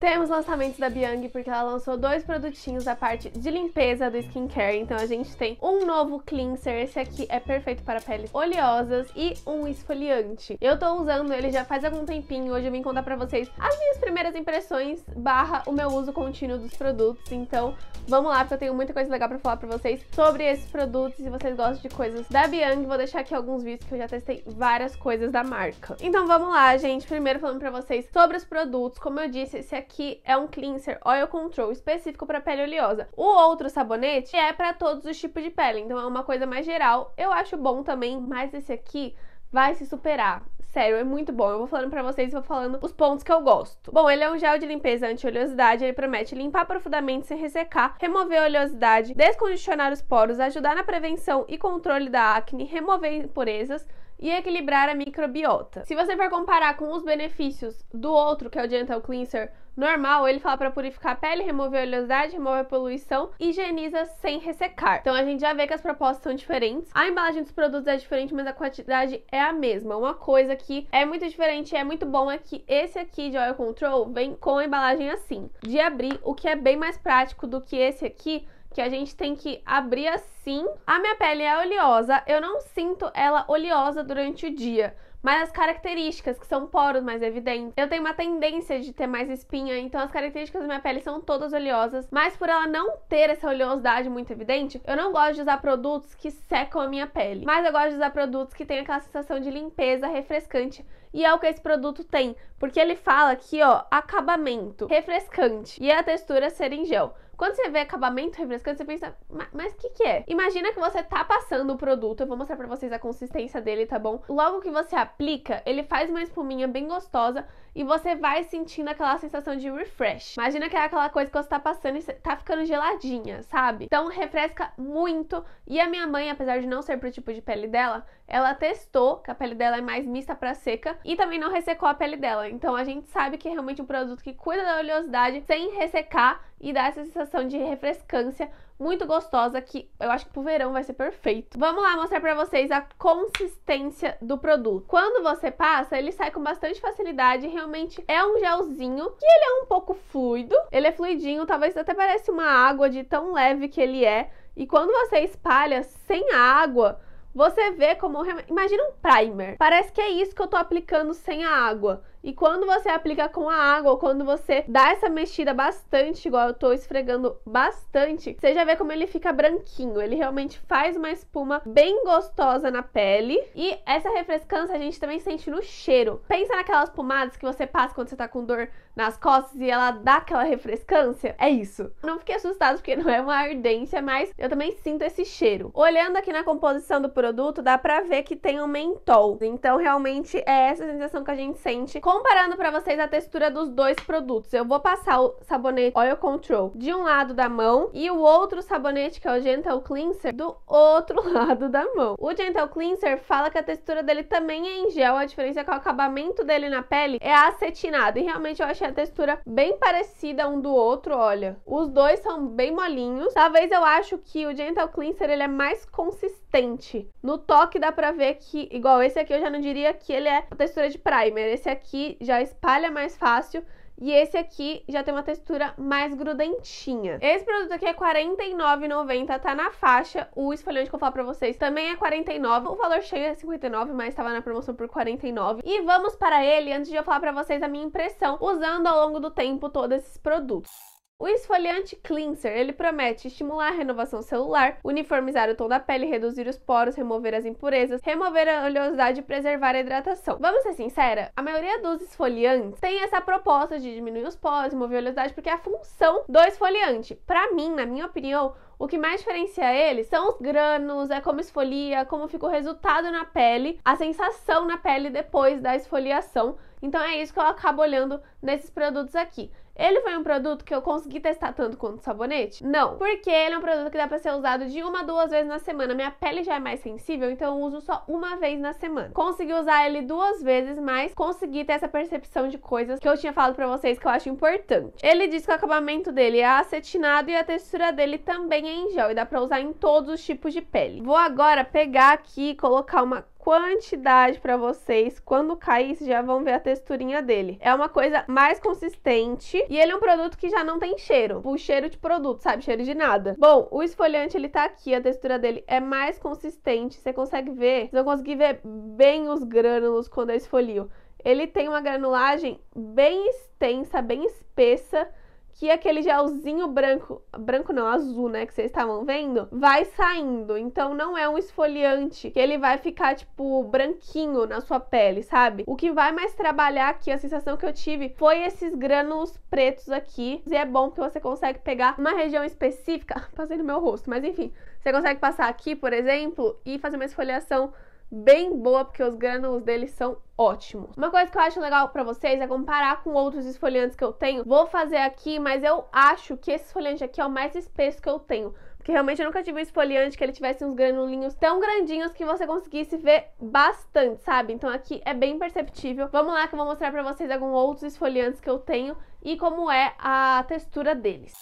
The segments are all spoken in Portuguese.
Temos lançamentos da Biang porque ela lançou dois produtinhos da parte de limpeza do skincare. Então a gente tem um novo cleanser, esse aqui é perfeito para peles oleosas e um esfoliante. Eu tô usando ele já faz algum tempinho, hoje eu vim contar pra vocês as minhas primeiras impressões barra o meu uso contínuo dos produtos. Então vamos lá, porque eu tenho muita coisa legal pra falar pra vocês sobre esses produtos. Se vocês gostam de coisas da Biang, vou deixar aqui alguns vídeos que eu já testei várias coisas da marca. Então vamos lá, gente. Primeiro falando pra vocês sobre os produtos. Como eu disse, esse aqui que é um cleanser oil control específico para pele oleosa. O outro sabonete é para todos os tipos de pele, então é uma coisa mais geral. Eu acho bom também, mas esse aqui vai se superar. Sério, é muito bom. Eu vou falando pra vocês, vou falando os pontos que eu gosto. Bom, ele é um gel de limpeza anti-oleosidade, ele promete limpar profundamente sem ressecar, remover a oleosidade, descondicionar os poros, ajudar na prevenção e controle da acne, remover impurezas, e equilibrar a microbiota. Se você for comparar com os benefícios do outro, que é o Gentle Cleanser normal, ele fala para purificar a pele, remover a oleosidade, remover a poluição, higieniza sem ressecar. Então a gente já vê que as propostas são diferentes. A embalagem dos produtos é diferente, mas a quantidade é a mesma. Uma coisa que é muito diferente e é muito bom é que esse aqui de Oil Control vem com a embalagem assim, de abrir, o que é bem mais prático do que esse aqui, que a gente tem que abrir assim. A minha pele é oleosa, eu não sinto ela oleosa durante o dia. Mas as características, que são poros mais evidentes, eu tenho uma tendência de ter mais espinha, então as características da minha pele são todas oleosas, mas por ela não ter essa oleosidade muito evidente, eu não gosto de usar produtos que secam a minha pele, mas eu gosto de usar produtos que têm aquela sensação de limpeza refrescante e é o que esse produto tem, porque ele fala aqui, ó, acabamento, refrescante e a textura é ser em gel. Quando você vê acabamento refrescante, você pensa, mas o que, que é? Imagina que você tá passando o produto, eu vou mostrar pra vocês a consistência dele, tá bom? Logo que você aplica, ele faz uma espuminha bem gostosa e você vai sentindo aquela sensação de refresh. Imagina que é aquela coisa que você tá passando e tá ficando geladinha, sabe? Então refresca muito. E a minha mãe, apesar de não ser pro tipo de pele dela, ela testou que a pele dela é mais mista para seca e também não ressecou a pele dela. Então a gente sabe que é realmente um produto que cuida da oleosidade sem ressecar e dá essa sensação de refrescância muito gostosa que eu acho que pro verão vai ser perfeito. Vamos lá mostrar para vocês a consistência do produto. Quando você passa, ele sai com bastante facilidade, realmente é um gelzinho, que ele é um pouco fluido, ele é fluidinho, talvez até parece uma água de tão leve que ele é. E quando você espalha sem água, você vê como. Imagina um primer. Parece que é isso que eu tô aplicando sem a água. E quando você aplica com a água, ou quando você dá essa mexida bastante, igual eu tô esfregando bastante, você já vê como ele fica branquinho. Ele realmente faz uma espuma bem gostosa na pele. E essa refrescância a gente também sente no cheiro. Pensa naquelas pomadas que você passa quando você tá com dor nas costas e ela dá aquela refrescância. É isso. Não fiquei assustado porque não é uma ardência, mas eu também sinto esse cheiro. Olhando aqui na composição do produto, dá pra ver que tem um mentol. Então realmente é essa sensação que a gente sente comparando para vocês a textura dos dois produtos. Eu vou passar o sabonete Oil Control de um lado da mão e o outro sabonete, que é o Gentle Cleanser, do outro lado da mão. O Gentle Cleanser fala que a textura dele também é em gel, a diferença é que o acabamento dele na pele é acetinado. E realmente eu achei a textura bem parecida um do outro, olha. Os dois são bem molinhos. Talvez eu acho que o Gentle Cleanser ele é mais consistente consistente. No toque dá pra ver que, igual esse aqui, eu já não diria que ele é textura de primer. Esse aqui já espalha mais fácil. E esse aqui já tem uma textura mais grudentinha. Esse produto aqui é R$ 49,90, tá na faixa. O esfoliante que eu falo pra vocês também é 49. O valor cheio é 59, mas tava na promoção por 49. E vamos para ele, antes de eu falar pra vocês a minha impressão, usando ao longo do tempo todos esses produtos. O esfoliante Cleanser, ele promete estimular a renovação celular, uniformizar o tom da pele, reduzir os poros, remover as impurezas, remover a oleosidade e preservar a hidratação. Vamos ser sincera, a maioria dos esfoliantes tem essa proposta de diminuir os poros, remover a oleosidade, porque é a função do esfoliante. Para mim, na minha opinião, o que mais diferencia eles são os granos, é como esfolia, como fica o resultado na pele, a sensação na pele depois da esfoliação. Então é isso que eu acabo olhando nesses produtos aqui. Ele foi um produto que eu consegui testar tanto quanto sabonete? Não, porque ele é um produto que dá pra ser usado de uma, duas vezes na semana. Minha pele já é mais sensível, então eu uso só uma vez na semana. Consegui usar ele duas vezes, mas consegui ter essa percepção de coisas que eu tinha falado pra vocês que eu acho importante. Ele diz que o acabamento dele é acetinado e a textura dele também é em gel e dá pra usar em todos os tipos de pele. Vou agora pegar aqui e colocar uma quantidade para vocês. Quando cair, vocês já vão ver a texturinha dele. É uma coisa mais consistente e ele é um produto que já não tem cheiro. O cheiro de produto, sabe? Cheiro de nada. Bom, o esfoliante, ele tá aqui. A textura dele é mais consistente. Você consegue ver. Vocês vão conseguir ver bem os grânulos quando eu esfolio. Ele tem uma granulagem bem extensa, bem espessa que aquele gelzinho branco, branco não, azul, né, que vocês estavam vendo, vai saindo. Então não é um esfoliante que ele vai ficar tipo branquinho na sua pele, sabe? O que vai mais trabalhar aqui, a sensação que eu tive foi esses grânulos pretos aqui. E é bom que você consegue pegar uma região específica, passei no meu rosto, mas enfim, você consegue passar aqui, por exemplo, e fazer uma esfoliação bem boa, porque os grânulos deles são ótimos. Uma coisa que eu acho legal pra vocês é comparar com outros esfoliantes que eu tenho. Vou fazer aqui, mas eu acho que esse esfoliante aqui é o mais espesso que eu tenho. Porque realmente eu nunca tive um esfoliante que ele tivesse uns granulinhos tão grandinhos que você conseguisse ver bastante, sabe? Então aqui é bem perceptível. Vamos lá que eu vou mostrar pra vocês alguns outros esfoliantes que eu tenho e como é a textura deles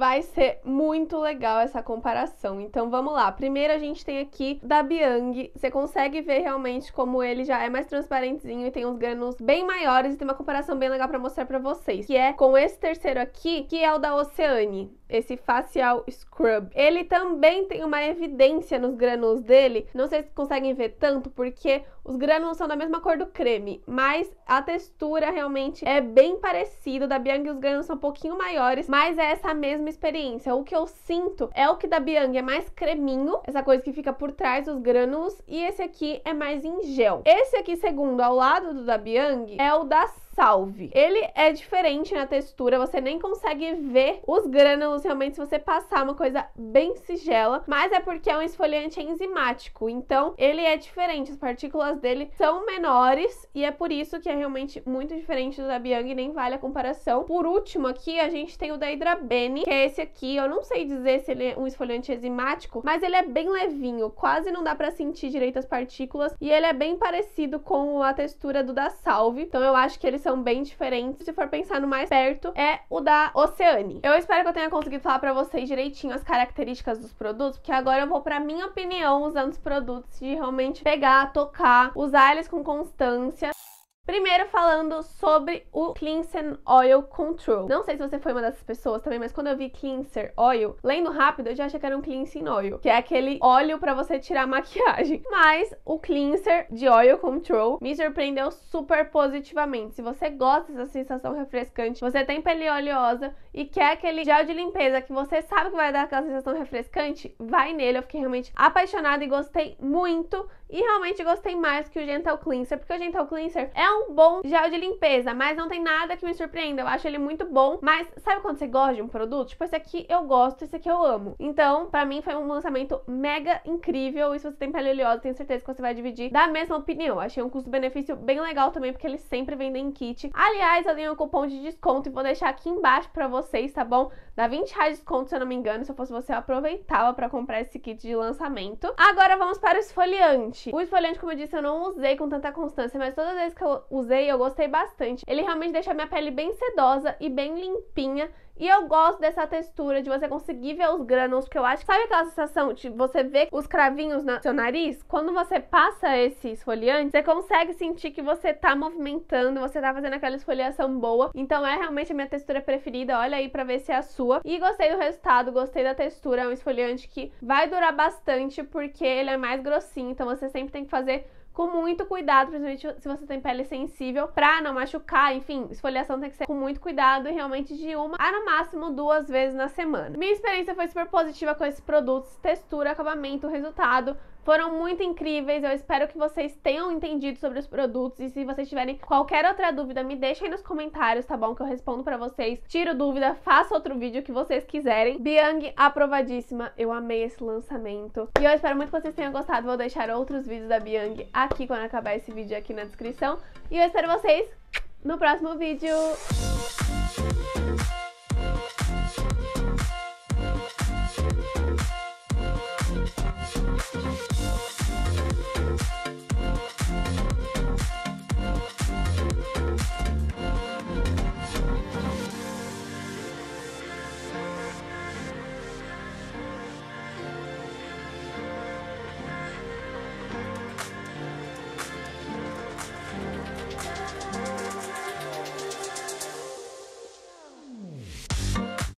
vai ser muito legal essa comparação. Então vamos lá. Primeiro a gente tem aqui da Biang. Você consegue ver realmente como ele já é mais transparentezinho e tem uns granos bem maiores e tem uma comparação bem legal para mostrar para vocês, que é com esse terceiro aqui, que é o da Oceane, esse facial scrub. Ele também tem uma evidência nos granulos dele. Não sei se conseguem ver tanto porque os granulos são da mesma cor do creme, mas a textura realmente é bem parecida da Biang, os granulos são um pouquinho maiores, mas é essa mesma minha experiência, o que eu sinto é o que da Biang é mais creminho, essa coisa que fica por trás dos grânulos, e esse aqui é mais em gel. Esse aqui, segundo, ao lado do da Biang, é o da salve. Ele é diferente na textura, você nem consegue ver os grânulos realmente se você passar uma coisa bem sigela, mas é porque é um esfoliante enzimático, então ele é diferente, as partículas dele são menores e é por isso que é realmente muito diferente do da Biang, nem vale a comparação. Por último aqui, a gente tem o da Hydra Bene, que é esse aqui, eu não sei dizer se ele é um esfoliante enzimático, mas ele é bem levinho, quase não dá para sentir direito as partículas e ele é bem parecido com a textura do da Salve, então eu acho que ele são bem diferentes. Se for pensar no mais perto, é o da Oceane. Eu espero que eu tenha conseguido falar para vocês direitinho as características dos produtos, porque agora eu vou pra minha opinião usando os produtos de realmente pegar, tocar, usar eles com constância. Primeiro falando sobre o Cleanser Oil Control. Não sei se você foi uma dessas pessoas também, mas quando eu vi Cleanser Oil, lendo rápido, eu já achei que era um Cleansing Oil, que é aquele óleo para você tirar maquiagem. Mas o Cleanser de Oil Control me surpreendeu super positivamente. Se você gosta dessa sensação refrescante, você tem pele oleosa e quer aquele gel de limpeza que você sabe que vai dar aquela sensação refrescante, vai nele. Eu fiquei realmente apaixonada e gostei muito. E realmente gostei mais que o Gentle Cleanser, porque o Gentle Cleanser é um um bom gel de limpeza, mas não tem nada que me surpreenda. Eu acho ele muito bom, mas sabe quando você gosta de um produto? Tipo, esse aqui eu gosto, esse aqui eu amo. Então, para mim foi um lançamento mega incrível. E se você tem pele oleosa, tenho certeza que você vai dividir da mesma opinião. Achei um custo-benefício bem legal também, porque eles sempre vendem em kit. Aliás, eu tenho um cupom de desconto e vou deixar aqui embaixo para vocês, tá bom? Dá 20 reais de desconto, se eu não me engano. Se eu fosse você, eu aproveitava para comprar esse kit de lançamento. Agora vamos para o esfoliante. O esfoliante, como eu disse, eu não usei com tanta constância, mas todas as vezes que eu usei eu gostei bastante. Ele realmente deixa a minha pele bem sedosa e bem limpinha. E eu gosto dessa textura de você conseguir ver os grânulos, porque eu acho, sabe aquela sensação de você ver os cravinhos no seu nariz? Quando você passa esse esfoliante, você consegue sentir que você tá movimentando, você tá fazendo aquela esfoliação boa. Então é realmente a minha textura preferida, olha aí pra ver se é a sua. E gostei do resultado, gostei da textura, é um esfoliante que vai durar bastante, porque ele é mais grossinho, então você sempre tem que fazer com muito cuidado, principalmente se você tem pele sensível, pra não machucar, enfim, esfoliação tem que ser com muito cuidado e realmente de uma a no máximo duas vezes na semana. Minha experiência foi super positiva com esses produtos, textura, acabamento, resultado, foram muito incríveis. Eu espero que vocês tenham entendido sobre os produtos. E se vocês tiverem qualquer outra dúvida, me deixem aí nos comentários, tá bom? Que eu respondo para vocês. Tiro dúvida, faço outro vídeo que vocês quiserem. Biang, aprovadíssima. Eu amei esse lançamento. E eu espero muito que vocês tenham gostado. Vou deixar outros vídeos da Biang aqui quando acabar esse vídeo aqui na descrição. E eu espero vocês no próximo vídeo.